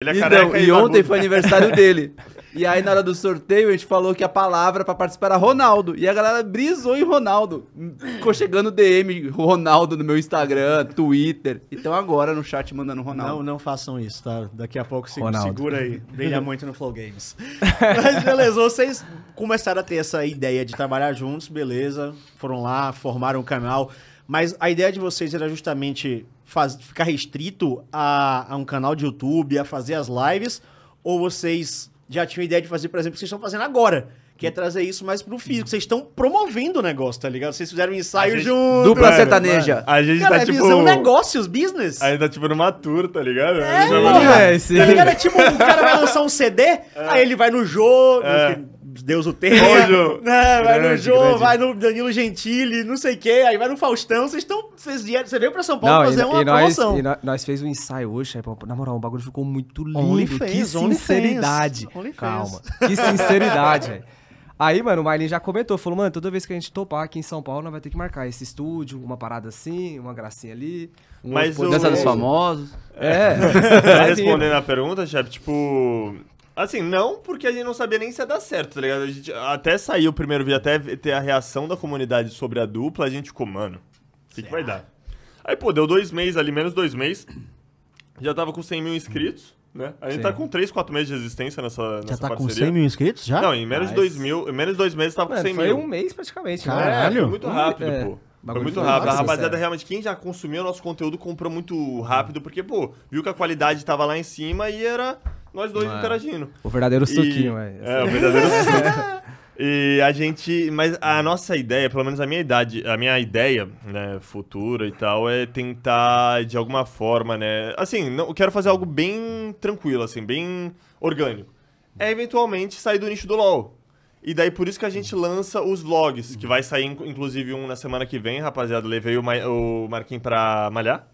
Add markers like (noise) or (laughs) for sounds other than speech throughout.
Ele é então, e ontem foi aniversário (laughs) dele. E aí, na hora do sorteio, a gente falou que a palavra para participar era Ronaldo. E a galera brisou em Ronaldo. Ficou chegando DM Ronaldo no meu Instagram, Twitter. Então, agora no chat mandando Ronaldo. Não, não façam isso, tá? Daqui a pouco se segura aí. Brilha muito no Flow Games. (laughs) Mas beleza, vocês começaram a ter essa ideia de trabalhar juntos, beleza. Foram lá, formaram o um canal. Mas a ideia de vocês era justamente faz, ficar restrito a, a um canal de YouTube, a fazer as lives? Ou vocês já tinham ideia de fazer, por exemplo, o que vocês estão fazendo agora? que é trazer isso mais pro físico. Vocês estão promovendo o negócio, tá ligado? Vocês fizeram um ensaio gente, junto. Dupla sertaneja. A gente tá cara, tá tipo. Visão negócios, business. A gente tá tipo numa tour, tá ligado? É, mano. É, tá ligado? É tipo, o cara vai lançar um CD, (laughs) é. aí ele vai no jogo. É. Que... Deus o tenha. Ô, né? Vai grande, no Jô, grande. vai no Danilo Gentili, não sei o quê. Aí vai no Faustão. Vocês estão. Você veio pra São Paulo não, fazer e, uma e promoção. Nós, e nós fez um ensaio hoje, aí, na moral, o bagulho ficou muito lindo. que sinceridade. Calma. Que sinceridade, Aí, mano, o Marlin já comentou, falou, mano, toda vez que a gente topar aqui em São Paulo, nós vai ter que marcar esse estúdio, uma parada assim, uma gracinha ali. Um Mas o... Dança dos famosos. É. é. Respondendo a pergunta, chefe, tipo, Assim, não porque a gente não sabia nem se ia dar certo, tá ligado? A gente, até saiu o primeiro vídeo, até ter a reação da comunidade sobre a dupla, a gente ficou, mano, o que, que vai dar? Aí, pô, deu dois meses ali, menos dois meses, já tava com 100 mil inscritos. Né? A gente tá Sim. tá com 3, 4 meses de existência nessa, nessa já tá parceria. com 100 mil inscritos já? Não, em menos, de dois, mil, em menos de dois meses tava Mano, com 100 foi mil. Foi um mês praticamente. Caralho. Né? É, foi muito rápido, é. pô. Foi muito rápido. a rapaziada, realmente, quem já consumiu o nosso conteúdo comprou muito rápido, porque, pô, viu que a qualidade tava lá em cima e era nós dois Mano. interagindo. O verdadeiro e... suquinho, é. É, o verdadeiro suquinho. E a gente. Mas a nossa ideia, pelo menos a minha idade, a minha ideia, né, futura e tal, é tentar, de alguma forma, né. Assim, não, eu quero fazer algo bem tranquilo, assim, bem orgânico. É eventualmente sair do nicho do LOL. E daí por isso que a gente lança os vlogs, que vai sair, inclusive, um na semana que vem, rapaziada. Levei o, Ma o Marquinhos pra malhar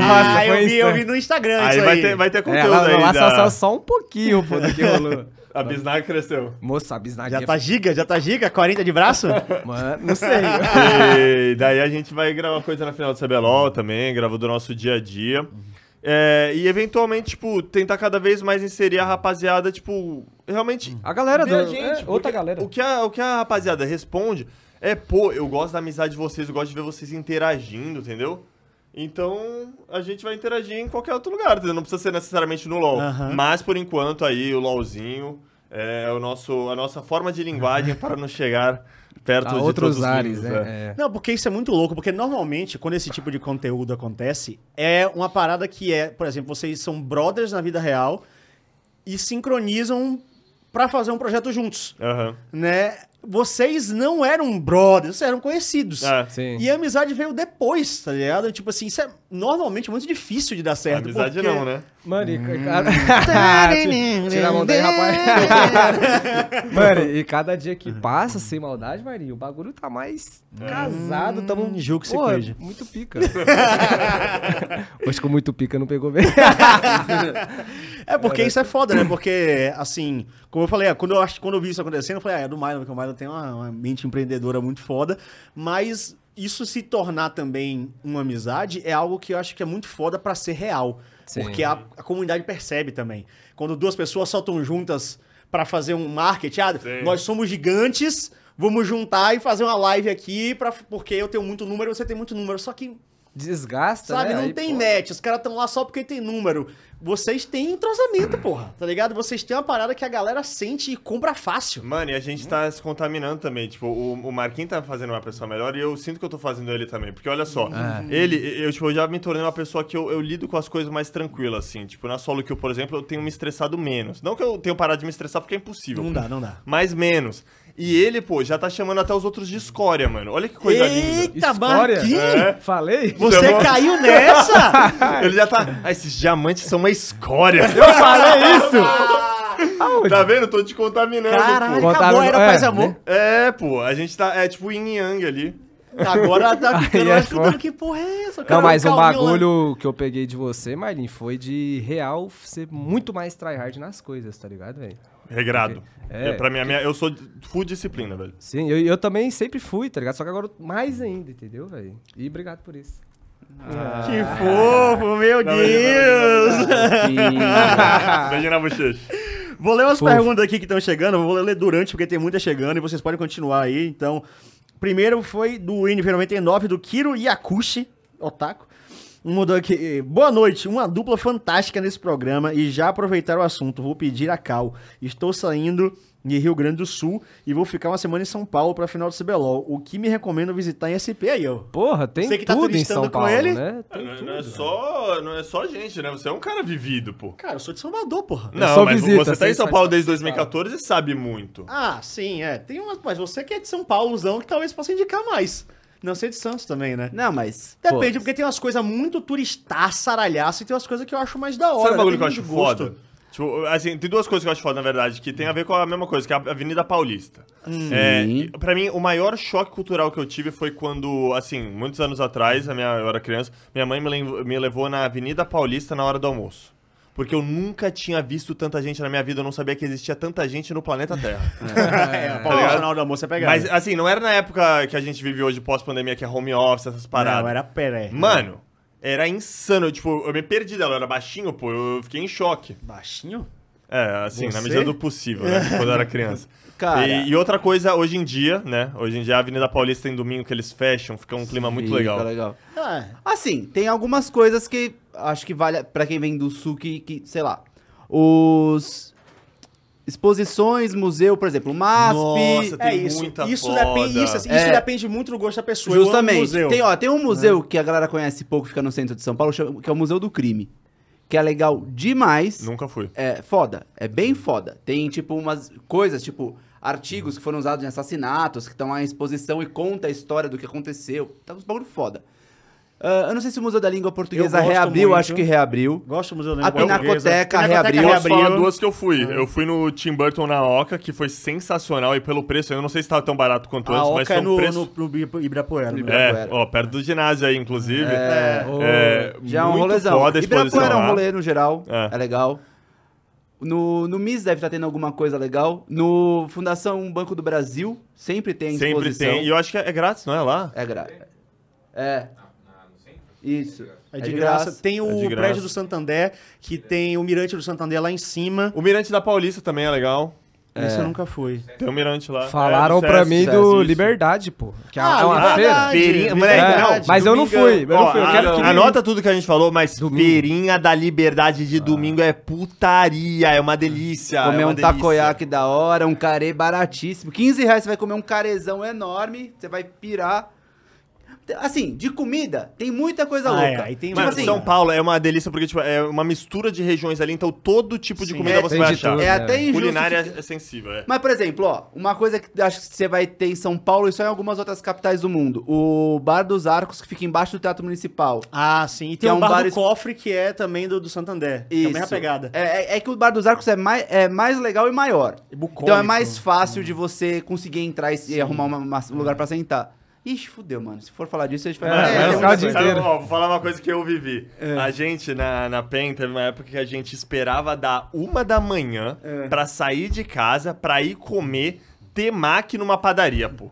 ah, eu vi, eu vi no Instagram aí vai aí. Ter, vai ter é, conteúdo é, lá, aí. Lá da... só, só um pouquinho, pô, do que rolou. (laughs) A bisnaga cresceu. Moça, a bisnaga... Já é tá giga? Já tá giga? 40 de braço? Mano, não sei. (laughs) e daí a gente vai gravar coisa na final do CBLOL também, grava do nosso dia a dia. É, e eventualmente, tipo, tentar cada vez mais inserir a rapaziada, tipo, realmente... A galera A Gente, é, outra galera. O que, a, o que a rapaziada responde é, pô, eu gosto da amizade de vocês, eu gosto de ver vocês interagindo, entendeu? Então, a gente vai interagir em qualquer outro lugar, entendeu? Não precisa ser necessariamente no LoL. Uhum. Mas, por enquanto, aí, o LoLzinho é o nosso, a nossa forma de linguagem para nos chegar perto a de outros ares, mundos, né? É. é. Não, porque isso é muito louco, porque normalmente quando esse tipo de conteúdo acontece, é uma parada que é, por exemplo, vocês são brothers na vida real e sincronizam para fazer um projeto juntos, uhum. né? vocês não eram brothers, vocês eram conhecidos. Ah, e a amizade veio depois, tá ligado? Tipo assim, isso é normalmente muito difícil de dar certo. A amizade porque... não, né? Mano, hum. e... (laughs) Tira a mão daí, rapaz. (laughs) Mano, e cada dia que passa, sem maldade, Marinho, o bagulho tá mais casado. Hum. Tamo... Hum, Jogo que se é cuide. Muito pica. (laughs) Hoje com muito pica não pegou bem. É, porque é, isso é foda, né? Porque, assim, como eu falei, é, quando eu, acho, quando eu vi isso acontecendo, eu falei, ah, é do Mylon, porque o Mylon tem uma, uma mente empreendedora muito foda, mas isso se tornar também uma amizade é algo que eu acho que é muito foda para ser real. Sim. Porque a, a, comunidade percebe também. Quando duas pessoas soltam juntas para fazer um marketing, ah, nós somos gigantes, vamos juntar e fazer uma live aqui, pra, porque eu tenho muito número e você tem muito número. Só que Desgasta, Sabe, né? não Aí, tem pô... match. Os caras estão lá só porque tem número vocês têm entrosamento, porra, tá ligado? Vocês têm uma parada que a galera sente e compra fácil. Mano, e a gente tá se contaminando também. Tipo, o, o Marquinhos tá fazendo uma pessoa melhor e eu sinto que eu tô fazendo ele também. Porque olha só, é. ele, eu, tipo, eu já me tornei uma pessoa que eu, eu lido com as coisas mais tranquilas, assim. Tipo, na solo que eu, por exemplo, eu tenho me estressado menos. Não que eu tenho parado de me estressar porque é impossível. Não dá, não dá. Mas menos. E ele, pô, já tá chamando até os outros de escória, mano. Olha que coisa Eita, linda. Marquinhos! É. Falei? Você Chamou. caiu nessa? (laughs) ele já tá. Ah, esses diamantes são uma escória. (laughs) Eu falei isso! Ah. Tá vendo? Tô te contaminando. Caralho, pô. acabou, era é, paz e é, amor. Né? É, pô, a gente tá. É tipo yin yang ali. Agora tá ficando é que porra é essa, cara. Não, mas um bagulho lá. que eu peguei de você, Marlin, foi de real ser muito mais tryhard nas coisas, tá ligado, velho? Regrado. Porque, é, é, pra mim, a minha, eu sou full disciplina, velho. Sim, eu, eu também sempre fui, tá ligado? Só que agora mais ainda, entendeu, velho? E obrigado por isso. Ah, que fofo, meu não, Deus! (laughs) Beijo na bochecha. Vou ler umas fofo. perguntas aqui que estão chegando, vou ler durante, porque tem muita chegando e vocês podem continuar aí. Então, primeiro foi do NV99, do Kiro Yakushi, otaku. Mudou aqui. Boa noite. Uma dupla fantástica nesse programa e já aproveitar o assunto. Vou pedir a Cal. Estou saindo em Rio Grande do Sul e vou ficar uma semana em São Paulo para final do CBLOL. O que me recomendo visitar em SP aí, eu. Porra, tem Você que tá tudo em São Paulo, ele? né? Ah, tem não, é- tudo, não é só, não é só gente, né? Você é um cara vivido, pô. Cara, eu sou de Salvador, porra. Não, é só mas visita, você tá em São Paulo desde 2014 e sabe muito. Ah, sim, é. Tem uma, mas você que é de São Paulozão que talvez possa indicar mais. Não sei de Santos também, né? Não, mas. Depende, pô, porque tem umas coisas muito turista, saralhaço, e tem umas coisas que eu acho mais da hora. Sabe o bagulho que eu acho gosto. foda? Tipo, assim, tem duas coisas que eu acho foda, na verdade, que tem a ver com a mesma coisa, que é a Avenida Paulista. Sim. É, pra mim, o maior choque cultural que eu tive foi quando, assim, muitos anos atrás, a minha, eu era criança, minha mãe me, me levou na Avenida Paulista na hora do almoço. Porque eu nunca tinha visto tanta gente na minha vida, eu não sabia que existia tanta gente no planeta Terra. é, (laughs) é, tá jornal da é pegar. Mas assim, não era na época que a gente vive hoje pós-pandemia, que é home office, essas paradas. Não, era peré. Mano, era insano, tipo, eu me perdi dela, eu era baixinho, pô, eu fiquei em choque. Baixinho? É, assim, Você? na medida do possível, né? Quando eu era criança. (laughs) Cara. E, e, outra coisa, hoje em dia, né? Hoje em dia a Avenida Paulista tem domingo que eles fecham, fica um clima muito legal. Fica legal. Ah, é. Assim, tem algumas coisas que acho que vale para quem vem do sul que, que sei lá. Os Exposições, museu, por exemplo, MASP. Nossa, tem é isso. Muita isso, foda. Depende, isso, assim, é. isso depende muito do gosto da pessoa. Justamente. Tem, ó, tem um né? museu é. que a galera conhece pouco, fica no centro de São Paulo, que é o Museu do Crime. Que é legal demais. Nunca fui. É foda. É bem foda. Tem, tipo, umas coisas, tipo, artigos que foram usados em assassinatos, que estão à exposição e conta a história do que aconteceu. Tá um bagulho foda. Uh, eu não sei se o Museu da Língua Portuguesa reabriu, muito. acho que reabriu. Gosto do Museu da Língua Portuguesa. A Pinacoteca, reabriu. É reabriu. Eu falar duas que eu fui. É. Eu fui no Tim Burton na Oca, que foi sensacional. E pelo preço, eu não sei se estava tão barato quanto a antes, Oca mas é foi um no, preço... no, no Ibirapuera. É, ó, perto do ginásio aí, inclusive. É, é, é já é um rolezão. Foda a Ibirapuera é um rolê no geral, é, é legal. No, no MIS deve estar tá tendo alguma coisa legal. No Fundação Banco do Brasil, sempre tem exposição. Sempre tem. E eu acho que é grátis, não é lá? É grátis. É. Isso. É, é de, é de graça. graça. Tem o é graça. prédio do Santander, que tem o Mirante do Santander lá em cima. O Mirante da Paulista também é legal. É. Isso eu nunca fui. Tem um mirante lá. Falaram é, pra mim do Liberdade, pô. Que é ah, é uma feira. Feirinha, moleque, é. não. Mas eu não fui. Eu Ó, não fui. Eu a, quero que anota tudo que a gente falou, mas domingo. feirinha da liberdade de ah. domingo é putaria, é uma delícia. Comer é um delícia. takoyaki da hora, um carê baratíssimo. 15 reais você vai comer um carezão enorme, você vai pirar. Assim, de comida, tem muita coisa ah, louca. É, tem tipo assim, São Paulo é uma delícia porque tipo, é uma mistura de regiões ali, então todo tipo de Sim, comida é, você vai achar. é né? até Culinária é sensível, é. Mas, por exemplo, ó, uma coisa que acho que você vai ter em São Paulo e só em algumas outras capitais do mundo. O Bar dos Arcos, que fica embaixo do Teatro Municipal. Ah, sim. E tem um, é um bar, bar do es... Cofre, que é também do, do Santander. É Isso. Também é pegada. É, é, que o Bar dos Arcos é mais, é mais legal e maior. E é Então é mais fácil hum. de você conseguir entrar e, arrumar uma, uma, um lugar para é. sentar. Ixi, fudeu, mano. Se for falar disso, a gente vai... É, é, é, é vou falar uma coisa que eu vivi. É. A gente, na, na PEN, teve uma época que a gente esperava dar uma da manhã é. pra sair de casa, pra ir comer temaki numa padaria, pô.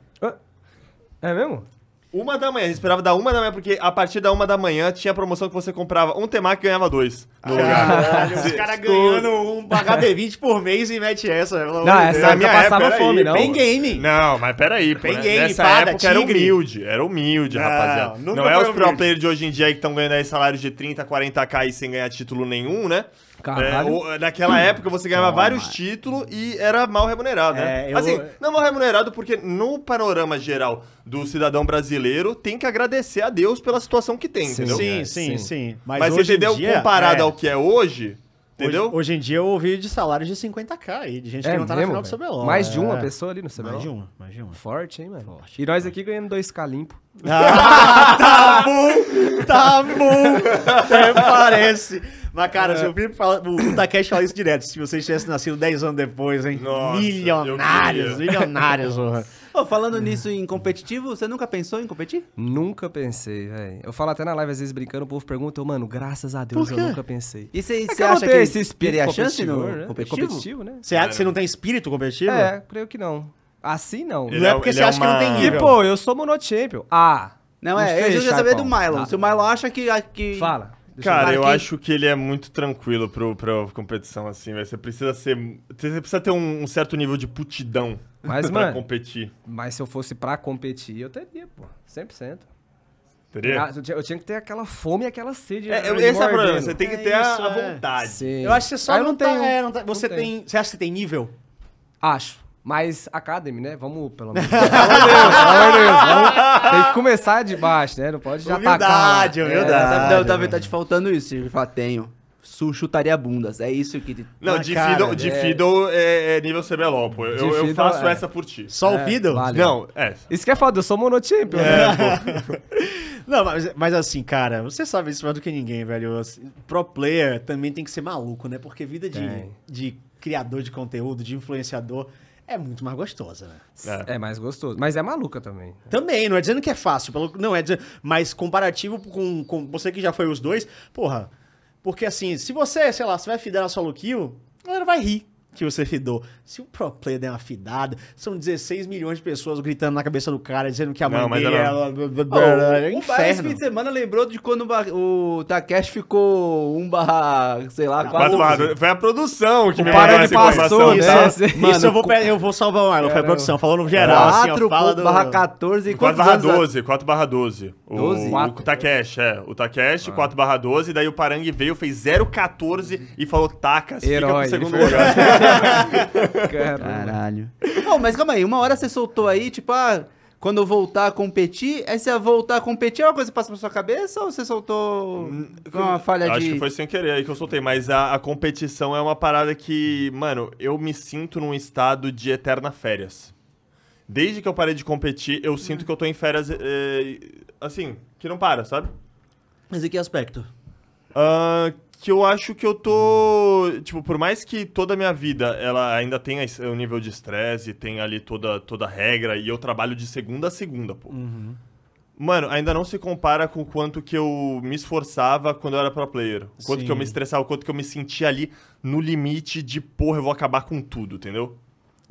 É mesmo? Uma da manhã, a gente esperava da uma da manhã, porque a partir da uma da manhã tinha a promoção que você comprava um temaki e ganhava dois. No lugar. Os caras ganhando um HD 20 por mês e mete essa. Não, essa época minha passava época, fome, aí, não. Pen game. Não, mas peraí. Pen né? game, Nessa época tigre. era humilde, era humilde, não, rapaziada. Não é os pro players de hoje em dia que estão ganhando aí salários de 30, 40k e sem ganhar título nenhum, né? Caralho. É, naquela época você ganhava vários títulos e era mal remunerado, né? É, eu... Assim, não mal remunerado porque no panorama geral do cidadão brasileiro tem que agradecer a Deus pela situação que tem, sim, entendeu? Sim, sim, é, sim. sim. Mas, Mas entendeu? Dia, comparado é... ao que é hoje, Entendeu? Hoje, hoje, em dia eu ouvi de salários de 50k aí, de gente é, que não tá mesmo, na final véio. do CBLOL. Mais é. de uma é. pessoa ali no CBLOL? Mais de uma, mais de uma. Forte, hein, mano? Forte, e nós aqui ganhando 2k limpo. Ah, (laughs) tá bom, tá bom, (laughs) até parece. Mas, cara, é. se o Felipe o, Takeshi fala isso direto. Se vocês tivessem nascido 10 anos depois, hein? Nossa, milionários, milionários, porra. Oh, (laughs) falando é. nisso em competitivo, você nunca pensou em competir? Nunca pensei, velho. Eu falo até na live, às vezes, brincando, o povo pergunta, mano, graças a Deus, eu nunca pensei. E você é acha que esse espírito teria chance no né? competitivo? competitivo né? Você acha que você é. não tem espírito competitivo? É, creio que não. Assim não. Ele não é, é porque você é acha uma... que não tem nível. E, pô, eu sou monochampion. Ah. Não, não é, sei, eu já sabia do Mylon. Tá. Se o Mylon acha que, que... Fala. Cara, eu, acho que ele é muito tranquilo pro, pra competição, assim, velho. Você precisa ser. Você precisa ter um, um certo nível de putidão mas, pra mano, competir. Mas se eu fosse pra competir, eu teria, pô. 100%. Teria? Ah, eu, tinha, eu tinha que ter aquela fome e aquela sede. É, esse é o problema, você tem que é ter isso, a, é. vontade. Sim. Eu acho que você só ah, não, não, tá, tem, é, não tá, você não tem. tem. Você acha que tem nível? Acho. Mas Academy, né? Vamos, pelo menos. (laughs) pelo amor de Deus, Tem que começar de baixo, né? Não pode já humildade, atacar. Humildade, humildade. É, tá, tá, tá te faltando isso. Ele fala, tenho. Su chutaria bundas. É isso que. Não, de, cara, Fiddle, né? de é... Fiddle é, é nível CBLOL, pô. Eu, eu Fiddle, faço é. essa por ti. Só é, o Fiddle? Vale. Não, é. Isso que é foda, eu sou monochampion. É, né? pô. (laughs) Não, mas, mas, assim, cara, você sabe isso mais do que ninguém, velho. Assim, pro player também tem que ser maluco, né? Porque vida de, de criador de conteúdo, de influenciador é muito mais gostosa, né? É. é. mais gostoso. Mas é maluca também. Também, não é dizendo que é fácil. Pelo, não, é dizendo, mas comparativo com, com você que já foi os dois, porra. Porque assim, se você, sei lá, você vai fidelar só Luquio, a galera vai rir que você fidou. Se o pro player der uma fidada, são 16 milhões de pessoas gritando na cabeça do cara, dizendo que a mãe não, dele ela... Ela... É oh, é um Esse fim de semana lembrou de quando o Takeshi ficou 1 barra, sei lá, 4. barra. Foi a produção que me mandou essa passou, informação. Tá? Né? Tá? Mano, Isso eu vou, com... eu vou salvar o Marlon, foi a produção, falou no geral. 4 assim, barra do... 14. 4 barra 12, 4 barra 12. 12? O, o Takeshi, é. O Takeshi, ah. 4 12. Daí o Parang veio, fez 0,14 e falou, tacas, Herói, fica pro segundo lugar. (laughs) Caralho. bom oh, mas calma aí, uma hora você soltou aí, tipo, ah, quando eu voltar a competir, essa voltar a competir é uma coisa que passa pra sua cabeça ou você soltou hum, uma falha Acho de... Acho que foi sem querer aí que eu soltei, mas a, a, competição é uma parada que, mano, eu me sinto num estado de eterna férias desde que eu parei de competir, eu sinto que eu tô em férias, é, assim, que não para, sabe? Mas em que aspecto? Uh, que eu acho que eu tô. Tipo, por mais que toda a minha vida ela ainda tenha o nível de estresse, tem ali toda, toda a regra, e eu trabalho de segunda a segunda, pô. Uhum. Mano, ainda não se compara com o quanto que eu me esforçava quando eu era pro player. O quanto Sim. que eu me estressava, o quanto que eu me sentia ali no limite de, porra, eu vou acabar com tudo, entendeu?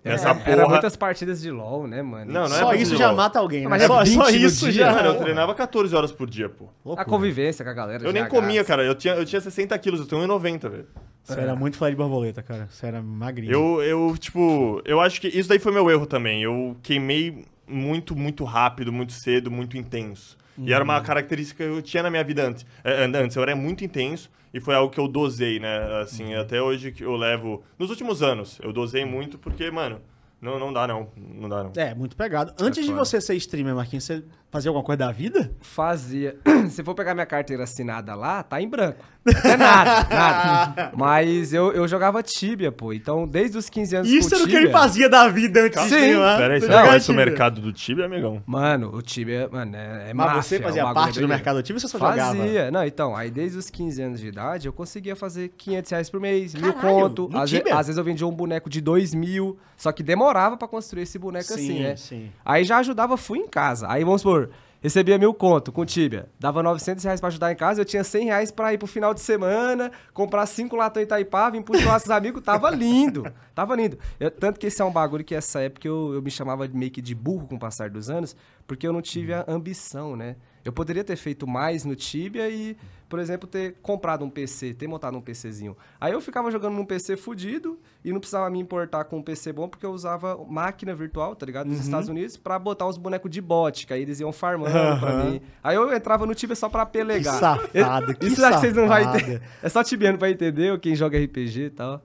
É, Essa é, porra... Era muitas partidas de LoL, né, mano? Não, não é só isso já LOL. mata alguém, né? Mas só, é só isso já, mano. Eu treinava 14 horas por dia, pô. Loucura. A convivência com a galera. Eu nem comia, graça. cara. Eu tinha, eu tinha 60 quilos, eu tenho 1,90, velho. Você é. era muito fly de borboleta, cara. Você era magrinho. Eu, eu, tipo, eu acho que isso daí foi meu erro também. Eu queimei muito, muito rápido, muito cedo, muito intenso. E era uma uhum. característica que eu tinha na minha vida antes. Eh, antes eu era muito intenso e foi algo que eu dosei, né? Assim, uhum. até hoje que eu levo. Nos últimos anos, eu dosei muito porque, mano, não, não dá não. Não dá não. É, muito pegado. Antes é, de você ser streamer, Marquinhos, você Fazia alguma coisa da vida? Fazia. (clears throat) Se for pegar minha carteira assinada lá, tá em branco. Até nada, (laughs) nada. Mas eu, eu jogava tíbia, pô. Então, desde os 15 anos Isso era o que ele fazia da vida antes Sim. de ir Peraí, você conhece o mercado do tíbia, amigão? Mano, o tíbia, mano, é, é Mas máfia, você fazia é parte do mercado do tíbia ou você só fazia. jogava? Fazia. Não, então, aí desde os 15 anos de idade, eu conseguia fazer 500 reais por mês, Caralho, mil conto. Às, às, vezes eu vendia um boneco de 2 mil, só que demorava pra construir esse boneco sim, assim, né? Sim, sim. Aí já ajudava, fui em casa. Aí, vamos supor, recebia mil conto com Tibia, dava 900 reais pra ajudar em casa, eu tinha 100 reais pra ir pro final de semana, comprar cinco latões Itaipá, vim pros nossos amigos, tava lindo, (laughs) tava lindo. Eu, é, tanto que esse é um bagulho que essa época eu, eu me chamava meio que de burro com o passar dos anos, porque eu não tive a ambição, né? Eu poderia ter feito mais no Tibia e, por exemplo, ter comprado um PC, ter montado um PCzinho. Aí eu ficava jogando num PC fudido e não precisava me importar com um PC bom, porque eu usava máquina virtual, tá ligado? Nos uhum. Estados Unidos, para botar os bonecos de bot, que aí eles iam farmando uhum. pra mim. Aí eu entrava no Tibia só pra pelegar. Que safado, que Isso safado. que vocês não vão entender. É só tibiano pra entender entender, quem joga RPG e tal.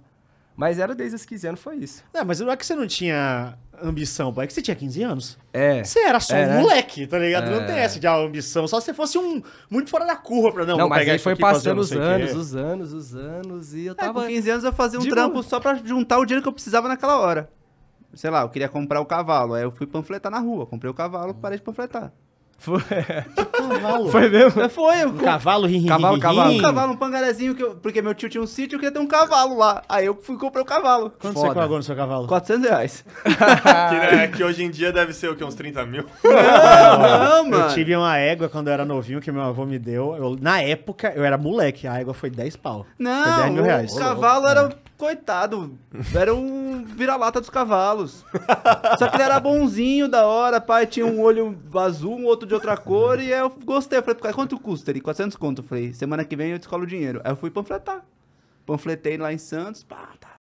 Mas era desde os 15 anos, foi isso. É, mas não é que você não tinha ambição, pai. É que você tinha 15 anos. É. Você era só é, um né? moleque, tá ligado? É. Não tem essa de ah, ambição. Só se você fosse um muito fora da curva pra não. Não, mas aí foi passando os anos, os anos, os anos. E eu é, tava. É, com 15 anos eu fazia um de trampo bom. só pra juntar o dinheiro que eu precisava naquela hora. Sei lá, eu queria comprar o cavalo. Aí eu fui panfletar na rua. Comprei o cavalo, parei de panfletar. Foi. (laughs) cavalo. Foi mesmo? É, foi. Um cavalo, rim, Cavalo, cavalo. Um cavalo, um pangarezinho, que eu- porque meu tio tinha um sítio e eu queria ter um cavalo lá. Aí eu fui e comprei o cavalo. Quanto você Foda. pagou no seu cavalo? 400 reais. (laughs) Que, né, que hoje em dia deve ser o quê? Uns 30 mil? (laughs) Não, Eu mano. tive uma égua quando eu era novinho que meu avô me deu. Eu- na época, eu era moleque, a égua foi 10 pau. Foi 10 Não, mil reais. o cavalo era, coitado, era um vira-lata dos cavalos. Só que ele era bonzinho, da hora, pai tinha um olho azul, um outro de outra cor, e eu gostei. Eu falei, quanto custa ele? 400 conto. Eu falei, semana que vem eu descolo o dinheiro. Aí eu fui panfletar. Panfletei lá em Santos, pá, tá.